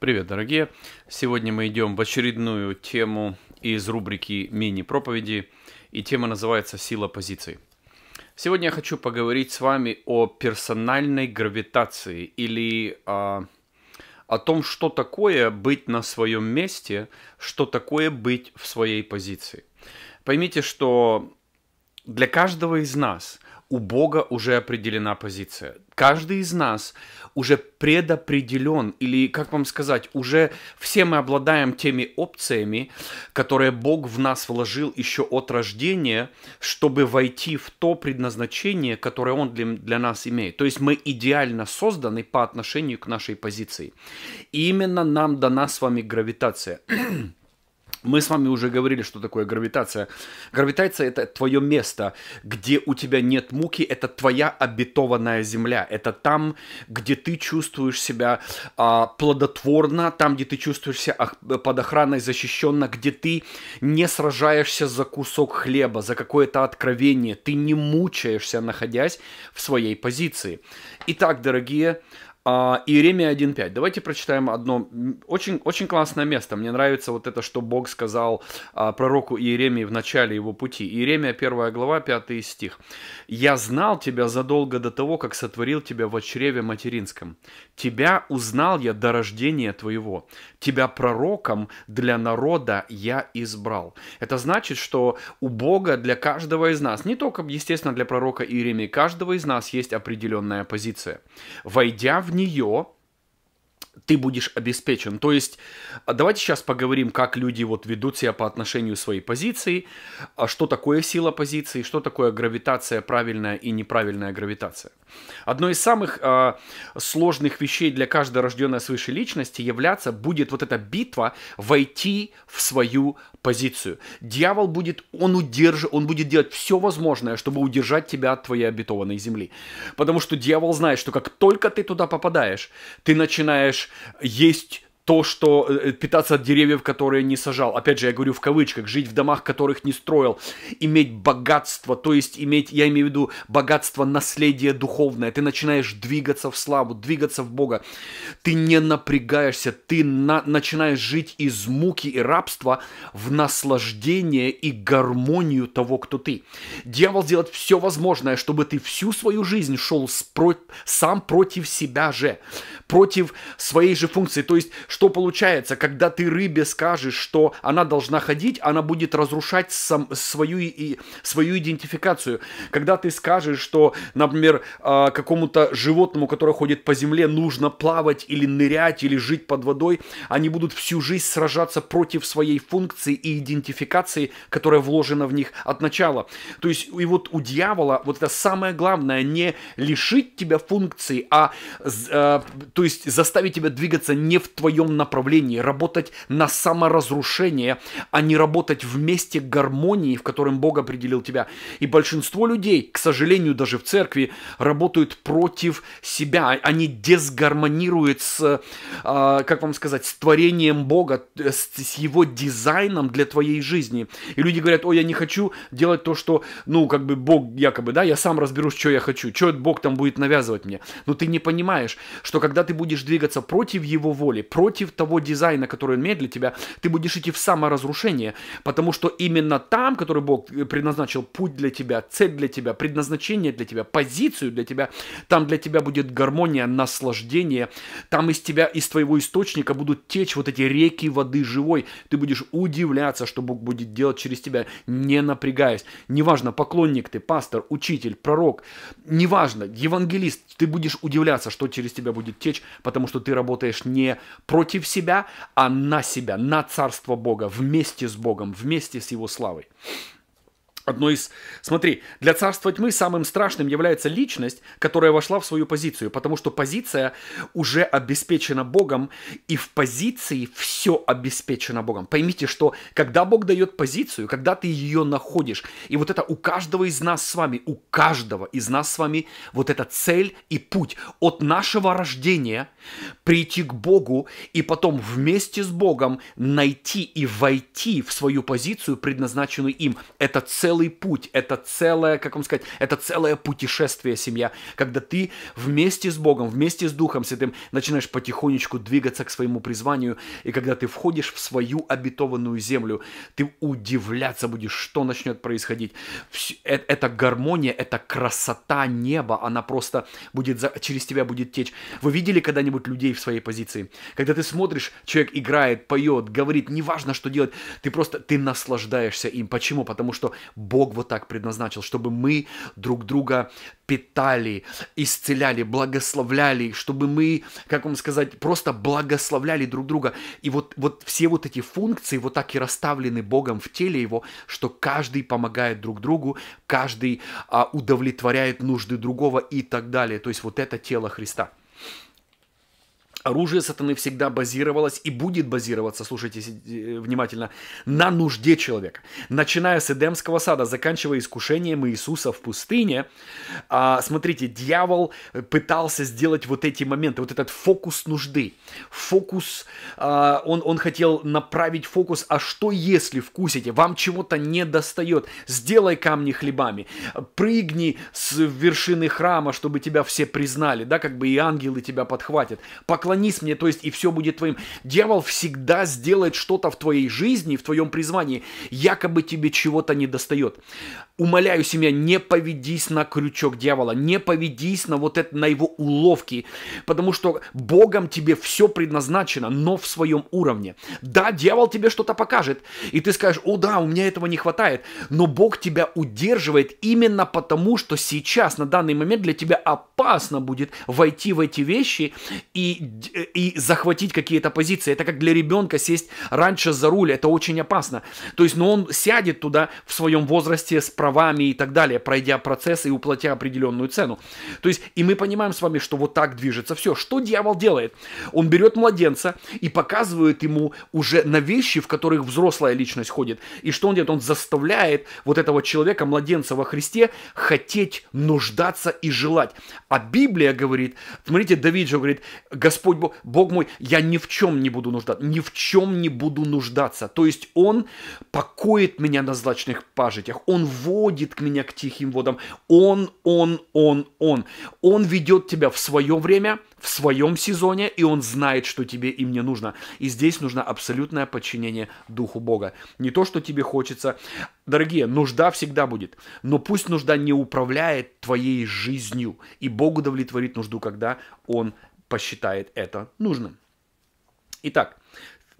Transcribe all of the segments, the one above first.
Привет, дорогие! Сегодня мы идем в очередную тему из рубрики мини-проповеди, и тема называется «Сила позиций». Сегодня я хочу поговорить с вами о персональной гравитации или а, о том, что такое быть на своем месте, что такое быть в своей позиции. Поймите, что для каждого из нас – у Бога уже определена позиция. Каждый из нас уже предопределен, или, как вам сказать, уже все мы обладаем теми опциями, которые Бог в нас вложил еще от рождения, чтобы войти в то предназначение, которое Он для, для нас имеет. То есть мы идеально созданы по отношению к нашей позиции. И именно нам дана с вами гравитация. Мы с вами уже говорили, что такое гравитация. Гравитация это твое место, где у тебя нет муки, это твоя обетованная земля. Это там, где ты чувствуешь себя а, плодотворно, там, где ты чувствуешь себя под охраной защищенно, где ты не сражаешься за кусок хлеба, за какое-то откровение, ты не мучаешься, находясь в своей позиции. Итак, дорогие, а, Иеремия 1.5. Давайте прочитаем одно очень, очень классное место. Мне нравится вот это, что Бог сказал а, пророку Иеремии в начале его пути. Иеремия 1 глава, 5 стих. «Я знал тебя задолго до того, как сотворил тебя в чреве материнском. Тебя узнал я до рождения твоего. Тебя пророком для народа я избрал». Это значит, что у Бога для каждого из нас, не только, естественно, для пророка Иеремии, каждого из нас есть определенная позиция. Войдя в в нее ты будешь обеспечен. То есть а, давайте сейчас поговорим, как люди вот ведут себя по отношению своей позиции, а что такое сила позиции, что такое гравитация, правильная и неправильная гравитация. Одно из самых э, сложных вещей для каждой рожденной свыше личности являться будет вот эта битва войти в свою позицию. Дьявол будет, он удерж, он будет делать все возможное, чтобы удержать тебя от твоей обетованной земли. Потому что дьявол знает, что как только ты туда попадаешь, ты начинаешь знаешь, есть то, что э, питаться от деревьев, которые не сажал. Опять же, я говорю в кавычках, жить в домах, которых не строил, иметь богатство, то есть иметь, я имею в виду богатство наследие духовное. Ты начинаешь двигаться в славу, двигаться в Бога. Ты не напрягаешься, ты на, начинаешь жить из муки и рабства в наслаждение и гармонию того, кто ты. Дьявол делает все возможное, чтобы ты всю свою жизнь шел спро- сам против себя же, против своей же функции. То есть, что получается, когда ты рыбе скажешь, что она должна ходить, она будет разрушать сам, свою, и, свою идентификацию. Когда ты скажешь, что, например, а, какому-то животному, которое ходит по земле, нужно плавать или нырять, или жить под водой, они будут всю жизнь сражаться против своей функции и идентификации, которая вложена в них от начала. То есть и вот у дьявола вот это самое главное, не лишить тебя функции, а, а то есть заставить тебя двигаться не в твоем своем направлении, работать на саморазрушение, а не работать вместе гармонии, в котором Бог определил тебя. И большинство людей, к сожалению, даже в церкви, работают против себя. А, они дезгармонируют с, а, как вам сказать, с творением Бога, с его дизайном для твоей жизни. И люди говорят, ой, я не хочу делать то, что, ну, как бы Бог якобы, да, я сам разберусь, что я хочу, что Бог там будет навязывать мне. Но ты не понимаешь, что когда ты будешь двигаться против его воли, против против того дизайна, который он имеет для тебя, ты будешь идти в саморазрушение, потому что именно там, который Бог э, предназначил путь для тебя, цель для тебя, предназначение для тебя, позицию для тебя, там для тебя будет гармония, наслаждение, там из тебя, из твоего источника будут течь вот эти реки воды живой, ты будешь удивляться, что Бог будет делать через тебя, не напрягаясь. Неважно, поклонник ты, пастор, учитель, пророк, неважно, евангелист, ты будешь удивляться, что через тебя будет течь, потому что ты работаешь не против против себя, а на себя, на Царство Бога, вместе с Богом, вместе с Его славой. Одно из... Смотри, для царства тьмы самым страшным является личность, которая вошла в свою позицию, потому что позиция уже обеспечена Богом, и в позиции все обеспечено Богом. Поймите, что когда Бог дает позицию, когда ты ее находишь, и вот это у каждого из нас с вами, у каждого из нас с вами вот эта цель и путь от нашего рождения прийти к Богу и потом вместе с Богом найти и войти в свою позицию, предназначенную им. Это цель целый путь, это целое, как вам сказать, это целое путешествие семья, когда ты вместе с Богом, вместе с Духом Святым начинаешь потихонечку двигаться к своему призванию, и когда ты входишь в свою обетованную землю, ты удивляться будешь, что начнет происходить. Э, это гармония, это красота неба, она просто будет, за... через тебя будет течь. Вы видели когда-нибудь людей в своей позиции? Когда ты смотришь, человек играет, поет, говорит, неважно, что делать, ты просто, ты наслаждаешься им. Почему? Потому что Бог вот так предназначил, чтобы мы друг друга питали, исцеляли, благословляли, чтобы мы, как вам сказать, просто благословляли друг друга. И вот, вот все вот эти функции вот так и расставлены Богом в теле его, что каждый помогает друг другу, каждый а, удовлетворяет нужды другого и так далее. То есть вот это тело Христа. Оружие сатаны всегда базировалось и будет базироваться, слушайте э, внимательно, на нужде человека. Начиная с Эдемского сада, заканчивая искушением Иисуса в пустыне, а, смотрите, дьявол э, пытался сделать вот эти моменты, вот этот фокус нужды. Фокус, а, он, он хотел направить фокус, а что если вкусите, вам чего-то не достает, сделай камни хлебами, прыгни с вершины храма, чтобы тебя все признали, да, как бы и ангелы тебя подхватят, поклонись поклонись мне, то есть и все будет твоим. Дьявол всегда сделает что-то в твоей жизни, в твоем призвании, якобы тебе чего-то не достает. Умоляю себя, не поведись на крючок дьявола, не поведись на вот это, на его уловки, потому что Богом тебе все предназначено, но в своем уровне. Да, дьявол тебе что-то покажет, и ты скажешь, о да, у меня этого не хватает, но Бог тебя удерживает именно потому, что сейчас, на данный момент для тебя опасно будет войти в эти вещи и Э, и захватить какие-то позиции. Это как для ребенка сесть раньше за руль, это очень опасно. То есть, но ну, он сядет туда в своем возрасте с правами и так далее, пройдя процесс и уплатя определенную цену. То есть, и мы понимаем с вами, что вот так движется все. Что дьявол делает? Он берет младенца и показывает ему уже на вещи, в которых взрослая личность ходит. И что он делает? Он заставляет вот этого человека, младенца во Христе, хотеть, нуждаться и желать. А Библия говорит, смотрите, Давид же говорит, Господь Господь Бог, Бог мой, я ни в чем не буду нуждаться, ни в чем не буду нуждаться. То есть Он покоит меня на злачных пажитях, Он водит к меня к тихим водам, Он, Он, Он, Он. Он ведет тебя в свое время, в своем сезоне, и Он знает, что тебе и мне нужно. И здесь нужно абсолютное подчинение Духу Бога. Не то, что тебе хочется. Дорогие, нужда всегда будет, но пусть нужда не управляет твоей жизнью, и Бог удовлетворит нужду, когда Он посчитает это нужным. Итак,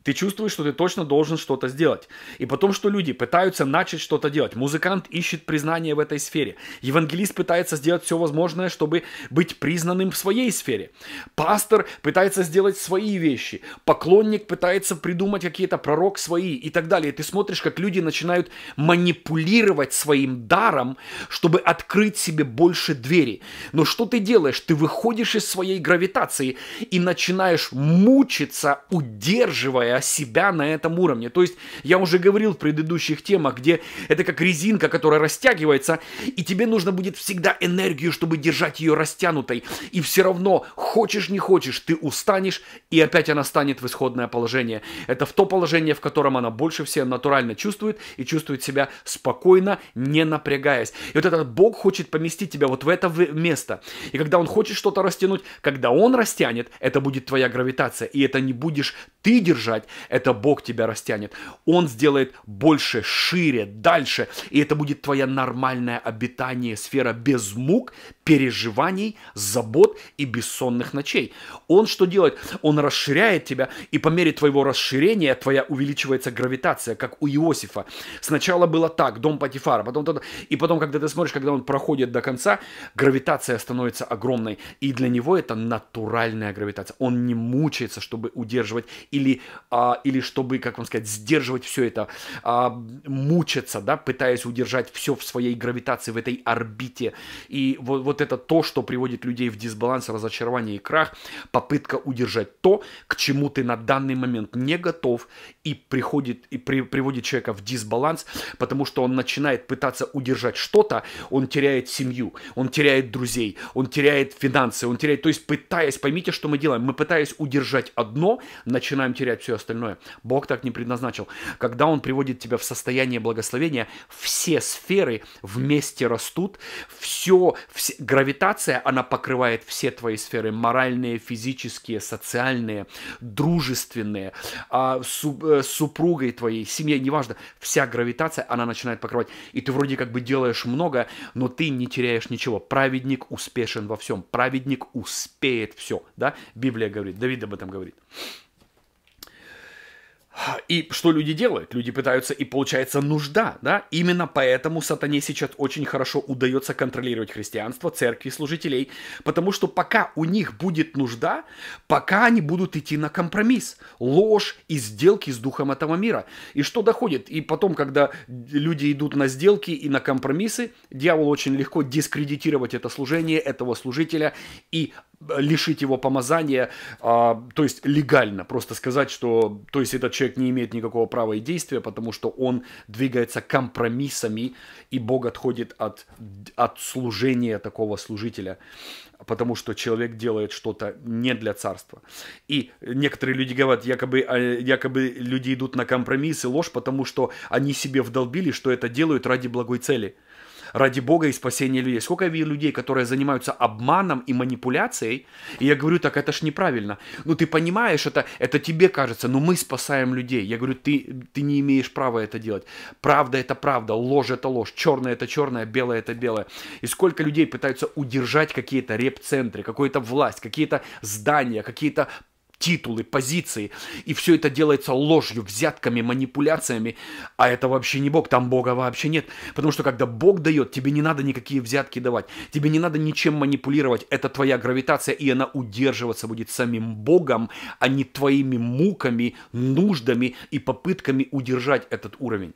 ты чувствуешь, что ты точно должен что-то сделать. И потом, что люди пытаются начать что-то делать. Музыкант ищет признание в этой сфере. Евангелист пытается сделать все возможное, чтобы быть признанным в своей сфере. Пастор пытается сделать свои вещи. Поклонник пытается придумать какие-то пророк свои и так далее. И ты смотришь, как люди начинают манипулировать своим даром, чтобы открыть себе больше двери. Но что ты делаешь? Ты выходишь из своей гравитации и начинаешь мучиться, удерживая оценивая себя на этом уровне. То есть я уже говорил в предыдущих темах, где это как резинка, которая растягивается, и тебе нужно будет всегда энергию, чтобы держать ее растянутой. И все равно, хочешь не хочешь, ты устанешь, и опять она станет в исходное положение. Это в то положение, в котором она больше всех натурально чувствует и чувствует себя спокойно, не напрягаясь. И вот этот Бог хочет поместить тебя вот в это место. И когда Он хочет что-то растянуть, когда Он растянет, это будет твоя гравитация, и это не будешь ты держать, продолжать, это Бог тебя растянет. Он сделает больше, шире, дальше, и это будет твоя нормальное обитание, сфера без мук, переживаний, забот и бессонных ночей. Он что делает? Он расширяет тебя, и по мере твоего расширения твоя увеличивается гравитация, как у Иосифа. Сначала было так, дом Патифара, потом то, и потом, когда ты смотришь, когда он проходит до конца, гравитация становится огромной, и для него это натуральная гравитация. Он не мучается, чтобы удерживать или а, или чтобы, как вам сказать, сдерживать все это, а, мучиться, да, пытаясь удержать все в своей гравитации, в этой орбите. И вот, вот это то, что приводит людей в дисбаланс, разочарование и крах, попытка удержать то, к чему ты на данный момент не готов, и приходит и при, приводит человека в дисбаланс, потому что он начинает пытаться удержать что-то, он теряет семью, он теряет друзей, он теряет финансы, он теряет, то есть пытаясь, поймите, что мы делаем, мы пытаясь удержать одно, начинаем терять все остальное. Бог так не предназначил. Когда Он приводит тебя в состояние благословения, все сферы вместе растут, все, все гравитация, она покрывает все твои сферы, моральные, физические, социальные, дружественные, а, су, э, супругой твоей, семьей, неважно, вся гравитация, она начинает покрывать. И ты вроде как бы делаешь много, но ты не теряешь ничего. Праведник успешен во всем, праведник успеет все, да? Библия говорит, Давид об этом говорит. И что люди делают? Люди пытаются, и получается нужда, да? Именно поэтому сатане сейчас очень хорошо удается контролировать христианство, церкви, служителей, потому что пока у них будет нужда, пока они будут идти на компромисс, ложь и сделки с духом этого мира. И что доходит? И потом, когда люди идут на сделки и на компромиссы, дьявол очень легко дискредитировать это служение, этого служителя и лишить его помазания, а, то есть легально, просто сказать, что то есть этот человек не имеет никакого права и действия, потому что он двигается компромиссами, и Бог отходит от, от служения такого служителя, потому что человек делает что-то не для царства. И некоторые люди говорят, якобы, а, якобы люди идут на компромиссы, ложь, потому что они себе вдолбили, что это делают ради благой цели – ради Бога и спасения людей. Сколько я видел людей, которые занимаются обманом и манипуляцией, и я говорю, так это ж неправильно. Ну ты понимаешь, это, это тебе кажется, но «Ну, мы спасаем людей. Я говорю, ты, ты не имеешь права это делать. Правда это правда, ложь это ложь, черное это черное, белое это белое. И сколько людей пытаются удержать какие-то реп-центры, какую-то власть, какие-то здания, какие-то титулы, позиции. И все это делается ложью, взятками, манипуляциями. А это вообще не Бог, там Бога вообще нет. Потому что когда Бог дает, тебе не надо никакие взятки давать, тебе не надо ничем манипулировать. Это твоя гравитация, и она удерживаться будет самим Богом, а не твоими муками, нуждами и попытками удержать этот уровень.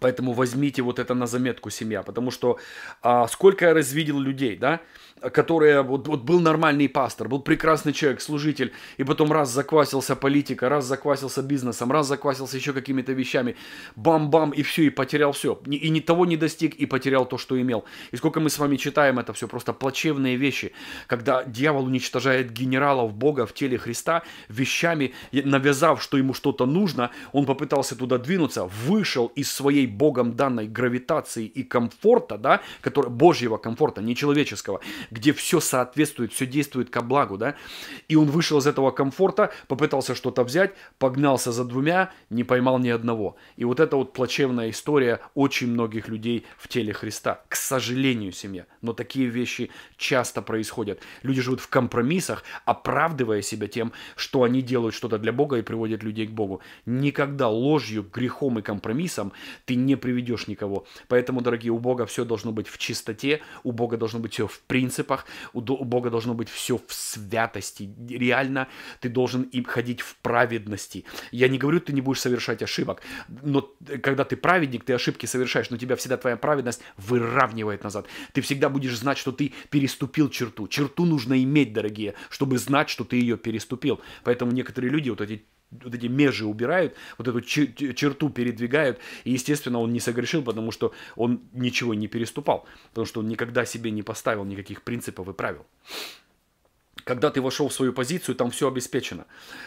Поэтому возьмите вот это на заметку, семья, потому что а, сколько я развидел людей, да, которая вот, вот был нормальный пастор, был прекрасный человек, служитель, и потом раз заквасился политика, раз заквасился бизнесом, раз заквасился еще какими-то вещами, бам-бам, и все, и потерял все. И ни того не достиг, и потерял то, что имел. И сколько мы с вами читаем это все, просто плачевные вещи, когда дьявол уничтожает генералов Бога в теле Христа вещами, навязав, что ему что-то нужно, он попытался туда двинуться, вышел из своей Богом данной гравитации и комфорта, да, который, Божьего комфорта, не человеческого, где все соответствует, все действует ко благу, да. И он вышел из этого комфорта, попытался что-то взять, погнался за двумя, не поймал ни одного. И вот это вот плачевная история очень многих людей в теле Христа. К сожалению, семья. Но такие вещи часто происходят. Люди живут в компромиссах, оправдывая себя тем, что они делают что-то для Бога и приводят людей к Богу. Никогда ложью, грехом и компромиссом ты не приведешь никого. Поэтому, дорогие, у Бога все должно быть в чистоте, у Бога должно быть все в принципе принципах, у Бога должно быть все в святости. Реально ты должен им ходить в праведности. Я не говорю, ты не будешь совершать ошибок, но когда ты праведник, ты ошибки совершаешь, но тебя всегда твоя праведность выравнивает назад. Ты всегда будешь знать, что ты переступил черту. Черту нужно иметь, дорогие, чтобы знать, что ты ее переступил. Поэтому некоторые люди, вот эти вот эти межи убирают, вот эту черту передвигают, и, естественно, он не согрешил, потому что он ничего не переступал, потому что он никогда себе не поставил никаких принципов и правил когда ты вошел в свою позицию, там все обеспечено.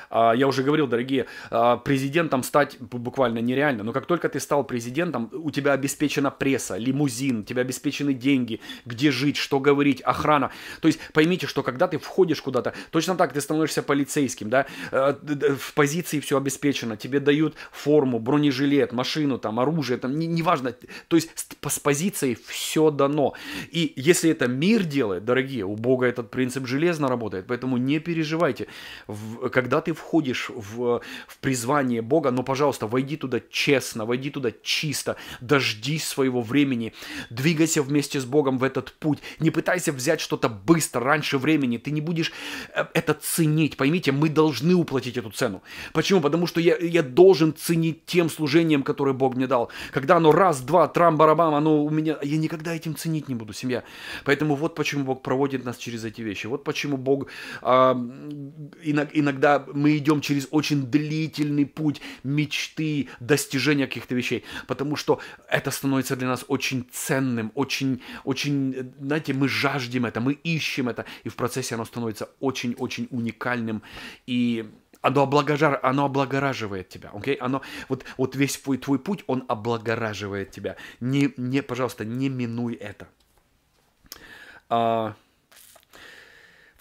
А, я уже говорил, дорогие, а, президентом стать буквально нереально, но как только ты стал президентом, у тебя обеспечена пресса, лимузин, у тебя обеспечены деньги, где жить, что говорить, охрана. То есть поймите, что когда ты входишь куда-то, точно так ты становишься полицейским, да, э, в позиции все обеспечено, тебе дают форму, бронежилет, машину, там, оружие, там, неважно, не, не то есть с позицией все дано. И если это мир делает, дорогие, у Бога этот принцип железно работает, работает. Поэтому не переживайте. В, когда ты входишь в, в призвание Бога, но, пожалуйста, войди туда честно, войди туда чисто, дождись своего времени, двигайся вместе с Богом в этот путь. Не пытайся взять что-то быстро, раньше времени. Ты не будешь э, это ценить. Поймите, мы должны уплатить эту цену. Почему? Потому что я, я должен ценить тем служением, которое Бог мне дал. Когда оно раз, два, трам-барабам, оно у меня... Я никогда этим ценить не буду, семья. Поэтому вот почему Бог проводит нас через эти вещи. Вот почему Бог дорогу. А, иногда мы идем через очень длительный путь мечты, достижения каких-то вещей, потому что это становится для нас очень ценным, очень, очень, знаете, мы жаждем это, мы ищем это, и в процессе оно становится очень-очень уникальным и оно, облагожар, оно облагораживает тебя, окей? Okay? Оно, вот, вот весь твой, твой путь, он облагораживает тебя. Не, не, пожалуйста, не минуй это. uh...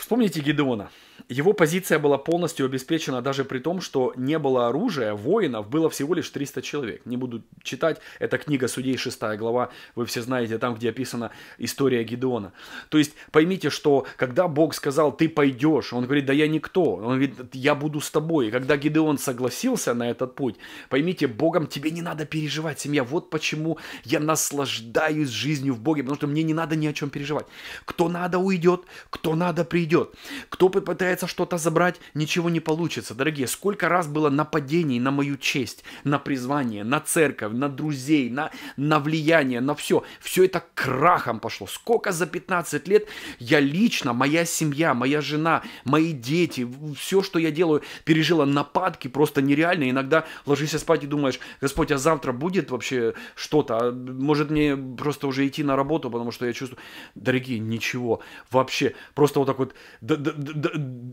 Вспомните Гедеона. Его позиция была полностью обеспечена даже при том, что не было оружия, воинов было всего лишь 300 человек. Не буду читать, это книга Судей 6 глава, вы все знаете, там, где описана история Гедеона. То есть поймите, что когда Бог сказал, ты пойдешь, он говорит, да я никто, он говорит, я буду с тобой. И когда Гедеон согласился на этот путь, поймите, Богом тебе не надо переживать, семья, вот почему я наслаждаюсь жизнью в Боге, потому что мне не надо ни о чем переживать. Кто надо уйдет, кто надо придет, кто пытается попытается что-то забрать, ничего не получится. Дорогие, сколько раз было нападений на мою честь, на призвание, на церковь, на друзей, на, на влияние, на все. Все это крахом пошло. Сколько за 15 лет я лично, моя семья, моя жена, мои дети, все, что я делаю, пережила нападки просто нереальные. Иногда ложишься спать и думаешь, Господь, а завтра будет вообще что-то? А может мне просто уже идти на работу, потому что я чувствую... Дорогие, ничего. Вообще, просто вот так вот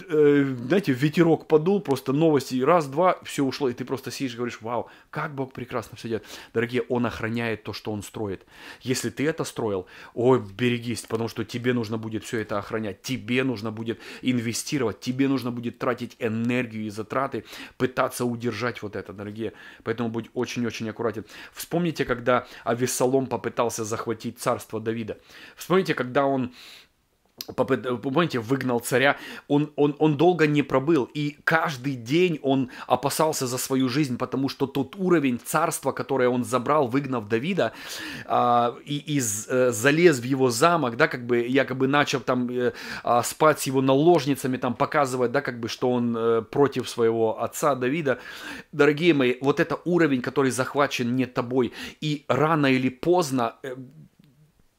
Э, знаете, ветерок подул, просто новости, раз, два, все ушло, и ты просто сидишь и говоришь, вау, как Бог прекрасно все делает. Дорогие, Он охраняет то, что Он строит. Если ты это строил, ой, берегись, потому что тебе нужно будет все это охранять, тебе нужно будет инвестировать, тебе нужно будет тратить энергию и затраты, пытаться удержать вот это, дорогие. Поэтому будь очень-очень аккуратен. Вспомните, когда Авессалом попытался захватить царство Давида. Вспомните, когда он помните, выгнал царя, он, он, он долго не пробыл, и каждый день он опасался за свою жизнь, потому что тот уровень царства, которое он забрал, выгнав Давида, а, э, и, и залез в его замок, да, как бы якобы начал там э, а, спать с его наложницами, там показывать, да, как бы, что он э, против своего отца Давида. Дорогие мои, вот это уровень, который захвачен не тобой, и рано или поздно... Э,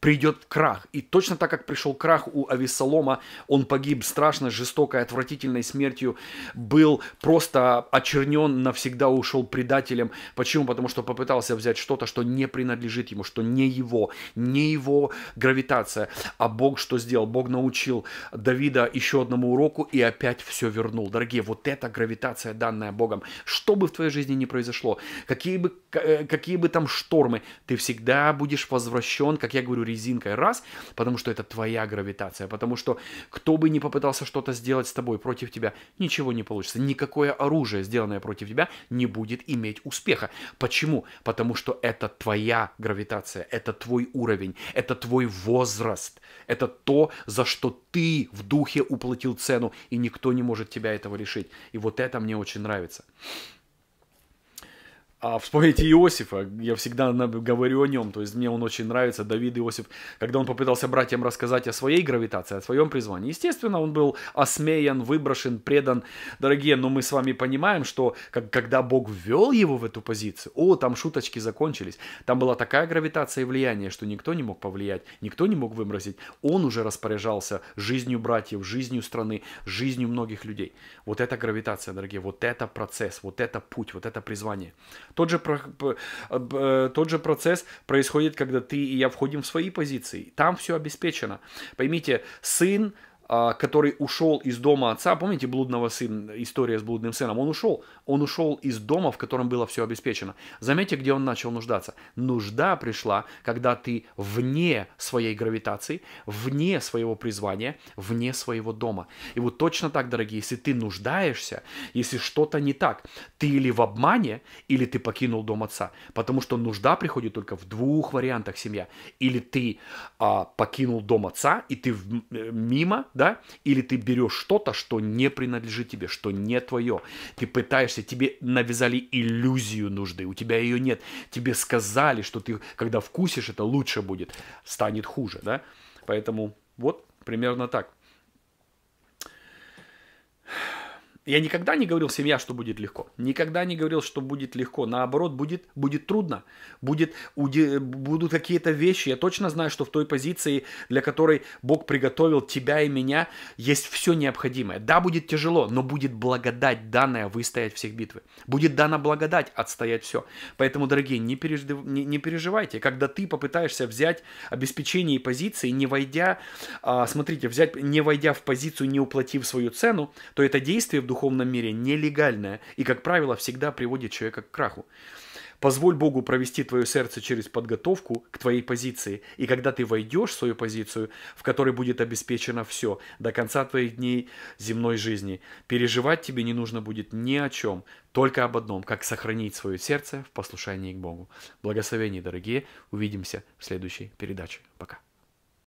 придет крах. И точно так, как пришел крах у Авесолома, он погиб страшно, жестокой, отвратительной смертью, был просто очернен, навсегда ушел предателем. Почему? Потому что попытался взять что-то, что не принадлежит ему, что не его, не его гравитация. А Бог что сделал? Бог научил Давида еще одному уроку и опять все вернул. Дорогие, вот эта гравитация, данная Богом. Что бы в твоей жизни ни произошло, какие бы Э, какие бы там штормы, ты всегда будешь возвращен, как я говорю, резинкой раз, потому что это твоя гравитация, потому что кто бы ни попытался что-то сделать с тобой против тебя, ничего не получится. Никакое оружие, сделанное против тебя, не будет иметь успеха. Почему? Потому что это твоя гравитация, это твой уровень, это твой возраст, это то, за что ты в духе уплатил цену, и никто не может тебя этого решить. И вот это мне очень нравится. А вспомните Иосифа, я всегда говорю о нем, то есть мне он очень нравится, Давид Иосиф, когда он попытался братьям рассказать о своей гравитации, о своем призвании. Естественно, он был осмеян, выброшен, предан. Дорогие, но мы с вами понимаем, что как, когда Бог ввел его в эту позицию, о, там шуточки закончились, там была такая гравитация и влияние, что никто не мог повлиять, никто не мог выбросить. Он уже распоряжался жизнью братьев, жизнью страны, жизнью многих людей. Вот эта гравитация, дорогие, вот это процесс, вот это путь, вот это призвание. Тот же, э, тот же процесс происходит, когда ты и я входим в свои позиции. Там все обеспечено. Поймите, сын а, который ушел из дома отца, помните блудного сына, история с блудным сыном, он ушел, он ушел из дома, в котором было все обеспечено. Заметьте, где он начал нуждаться. Нужда пришла, когда ты вне своей гравитации, вне своего призвания, вне своего дома. И вот точно так, дорогие, если ты нуждаешься, если что-то не так, ты или в обмане, или ты покинул дом отца, потому что нужда приходит только в двух вариантах семья. Или ты а, покинул дом отца, и ты в, э, мимо да, или ты берешь что-то, что не принадлежит тебе, что не твое. Ты пытаешься, тебе навязали иллюзию нужды, у тебя ее нет. Тебе сказали, что ты, когда вкусишь, это лучше будет, станет хуже, да. Поэтому вот примерно так. Я никогда не говорил семья, что будет легко. Никогда не говорил, что будет легко. Наоборот, будет, будет трудно. Будет, уди, будут какие-то вещи. Я точно знаю, что в той позиции, для которой Бог приготовил тебя и меня, есть все необходимое. Да, будет тяжело, но будет благодать данная выстоять всех битвы. Будет дана благодать отстоять все. Поэтому, дорогие, не, пережив... не, не переживайте. Когда ты попытаешься взять обеспечение и позиции, не войдя, а, смотрите, взять, не войдя в позицию, не уплатив свою цену, то это действие в духовном мире нелегальное и, как правило, всегда приводит человека к краху. Позволь Богу провести твое сердце через подготовку к твоей позиции, и когда ты войдешь в свою позицию, в которой будет обеспечено все, до конца твоих дней земной жизни, переживать тебе не нужно будет ни о чем, только об одном, как сохранить свое сердце в послушании к Богу. Благословений, дорогие, увидимся в следующей передаче. Пока.